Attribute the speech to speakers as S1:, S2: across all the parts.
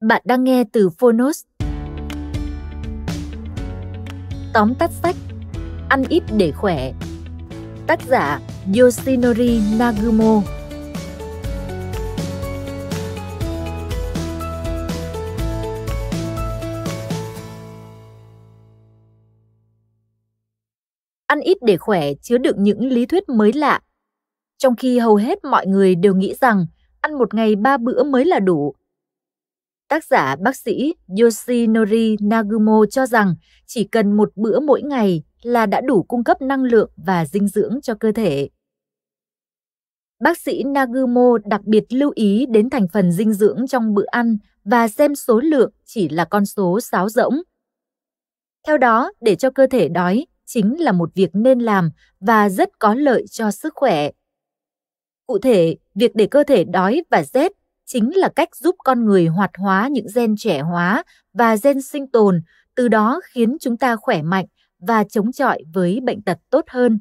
S1: Bạn đang nghe từ Phonos. Tóm tắt sách Ăn ít để khỏe Tác giả Yoshinori Nagumo Ăn ít để khỏe chứa đựng những lý thuyết mới lạ. Trong khi hầu hết mọi người đều nghĩ rằng ăn một ngày ba bữa mới là đủ, Tác giả bác sĩ Yoshinori Nagumo cho rằng chỉ cần một bữa mỗi ngày là đã đủ cung cấp năng lượng và dinh dưỡng cho cơ thể. Bác sĩ Nagumo đặc biệt lưu ý đến thành phần dinh dưỡng trong bữa ăn và xem số lượng chỉ là con số sáo rỗng. Theo đó, để cho cơ thể đói chính là một việc nên làm và rất có lợi cho sức khỏe. Cụ thể, việc để cơ thể đói và rét chính là cách giúp con người hoạt hóa những gen trẻ hóa và gen sinh tồn, từ đó khiến chúng ta khỏe mạnh và chống chọi với bệnh tật tốt hơn.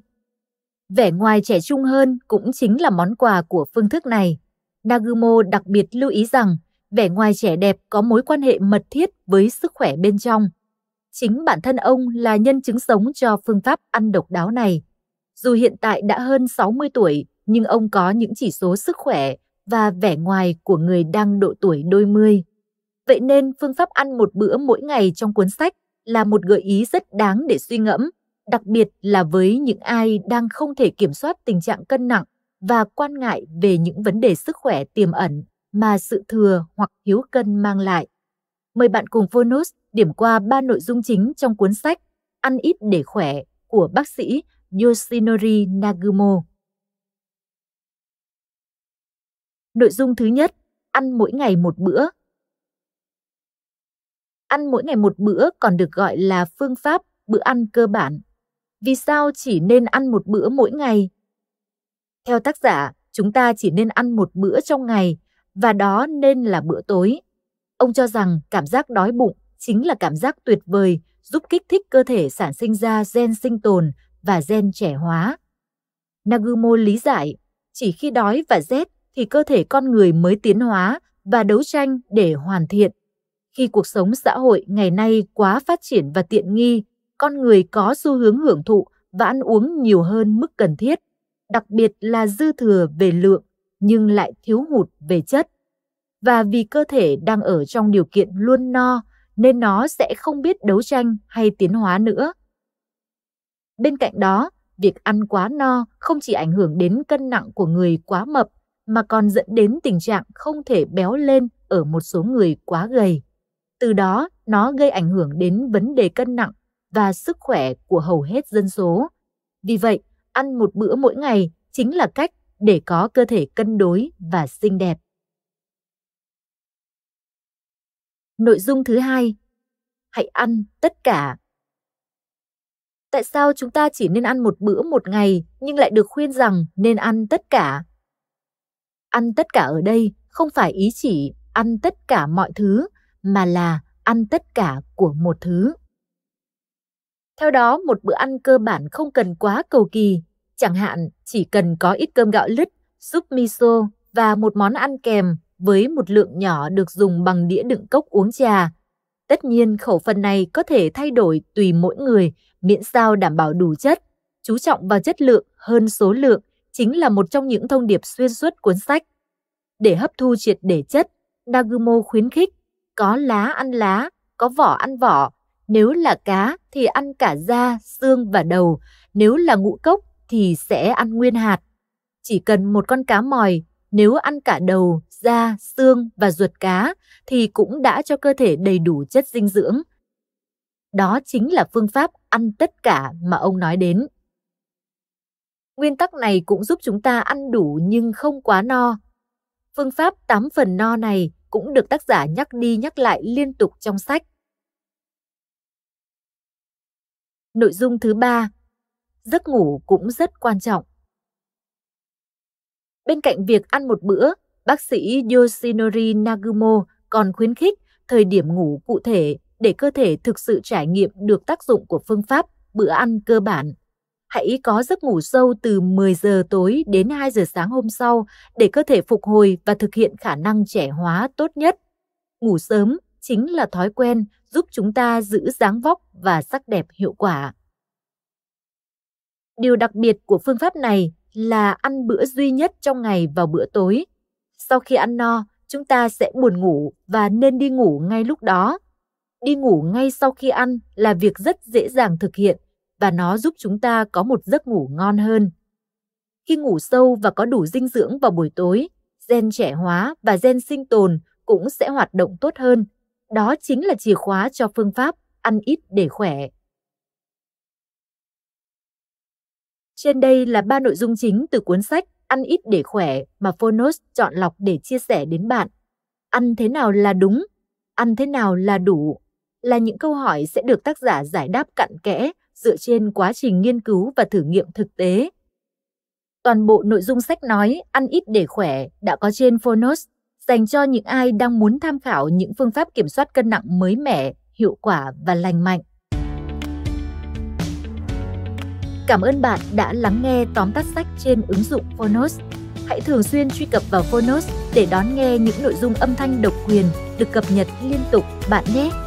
S1: Vẻ ngoài trẻ trung hơn cũng chính là món quà của phương thức này. Nagumo đặc biệt lưu ý rằng vẻ ngoài trẻ đẹp có mối quan hệ mật thiết với sức khỏe bên trong. Chính bản thân ông là nhân chứng sống cho phương pháp ăn độc đáo này. Dù hiện tại đã hơn 60 tuổi, nhưng ông có những chỉ số sức khỏe và vẻ ngoài của người đang độ tuổi đôi mươi. Vậy nên phương pháp ăn một bữa mỗi ngày trong cuốn sách là một gợi ý rất đáng để suy ngẫm, đặc biệt là với những ai đang không thể kiểm soát tình trạng cân nặng và quan ngại về những vấn đề sức khỏe tiềm ẩn mà sự thừa hoặc thiếu cân mang lại. Mời bạn cùng Phonos điểm qua ba nội dung chính trong cuốn sách Ăn ít để khỏe của bác sĩ Yoshinori Nagumo. Nội dung thứ nhất, ăn mỗi ngày một bữa. Ăn mỗi ngày một bữa còn được gọi là phương pháp bữa ăn cơ bản. Vì sao chỉ nên ăn một bữa mỗi ngày? Theo tác giả, chúng ta chỉ nên ăn một bữa trong ngày và đó nên là bữa tối. Ông cho rằng cảm giác đói bụng chính là cảm giác tuyệt vời giúp kích thích cơ thể sản sinh ra gen sinh tồn và gen trẻ hóa. Nagumo lý giải, chỉ khi đói và rét thì cơ thể con người mới tiến hóa và đấu tranh để hoàn thiện. Khi cuộc sống xã hội ngày nay quá phát triển và tiện nghi, con người có xu hướng hưởng thụ và ăn uống nhiều hơn mức cần thiết, đặc biệt là dư thừa về lượng nhưng lại thiếu hụt về chất. Và vì cơ thể đang ở trong điều kiện luôn no nên nó sẽ không biết đấu tranh hay tiến hóa nữa. Bên cạnh đó, việc ăn quá no không chỉ ảnh hưởng đến cân nặng của người quá mập mà còn dẫn đến tình trạng không thể béo lên ở một số người quá gầy. Từ đó, nó gây ảnh hưởng đến vấn đề cân nặng và sức khỏe của hầu hết dân số. Vì vậy, ăn một bữa mỗi ngày chính là cách để có cơ thể cân đối và xinh đẹp. Nội dung thứ hai, hãy ăn tất cả. Tại sao chúng ta chỉ nên ăn một bữa một ngày nhưng lại được khuyên rằng nên ăn tất cả? Ăn tất cả ở đây không phải ý chỉ ăn tất cả mọi thứ, mà là ăn tất cả của một thứ. Theo đó, một bữa ăn cơ bản không cần quá cầu kỳ, chẳng hạn chỉ cần có ít cơm gạo lứt, súp miso và một món ăn kèm với một lượng nhỏ được dùng bằng đĩa đựng cốc uống trà. Tất nhiên, khẩu phần này có thể thay đổi tùy mỗi người, miễn sao đảm bảo đủ chất, chú trọng vào chất lượng hơn số lượng chính là một trong những thông điệp xuyên suốt cuốn sách. Để hấp thu triệt để chất, Nagumo khuyến khích có lá ăn lá, có vỏ ăn vỏ, nếu là cá thì ăn cả da, xương và đầu, nếu là ngũ cốc thì sẽ ăn nguyên hạt. Chỉ cần một con cá mòi, nếu ăn cả đầu, da, xương và ruột cá thì cũng đã cho cơ thể đầy đủ chất dinh dưỡng. Đó chính là phương pháp ăn tất cả mà ông nói đến. Nguyên tắc này cũng giúp chúng ta ăn đủ nhưng không quá no. Phương pháp 8 phần no này cũng được tác giả nhắc đi nhắc lại liên tục trong sách. Nội dung thứ ba, giấc ngủ cũng rất quan trọng. Bên cạnh việc ăn một bữa, bác sĩ Yoshinori Nagumo còn khuyến khích thời điểm ngủ cụ thể để cơ thể thực sự trải nghiệm được tác dụng của phương pháp bữa ăn cơ bản Hãy có giấc ngủ sâu từ 10 giờ tối đến 2 giờ sáng hôm sau để cơ thể phục hồi và thực hiện khả năng trẻ hóa tốt nhất. Ngủ sớm chính là thói quen giúp chúng ta giữ dáng vóc và sắc đẹp hiệu quả. Điều đặc biệt của phương pháp này là ăn bữa duy nhất trong ngày vào bữa tối. Sau khi ăn no, chúng ta sẽ buồn ngủ và nên đi ngủ ngay lúc đó. Đi ngủ ngay sau khi ăn là việc rất dễ dàng thực hiện và nó giúp chúng ta có một giấc ngủ ngon hơn. Khi ngủ sâu và có đủ dinh dưỡng vào buổi tối, gen trẻ hóa và gen sinh tồn cũng sẽ hoạt động tốt hơn. Đó chính là chìa khóa cho phương pháp ăn ít để khỏe. Trên đây là ba nội dung chính từ cuốn sách Ăn ít để khỏe mà Phonos chọn lọc để chia sẻ đến bạn. Ăn thế nào là đúng? Ăn thế nào là đủ? Là những câu hỏi sẽ được tác giả giải đáp cặn kẽ dựa trên quá trình nghiên cứu và thử nghiệm thực tế. Toàn bộ nội dung sách nói Ăn ít để khỏe đã có trên Phonos dành cho những ai đang muốn tham khảo những phương pháp kiểm soát cân nặng mới mẻ, hiệu quả và lành mạnh. Cảm ơn bạn đã lắng nghe tóm tắt sách trên ứng dụng Phonos. Hãy thường xuyên truy cập vào Phonos để đón nghe những nội dung âm thanh độc quyền được cập nhật liên tục bạn nhé!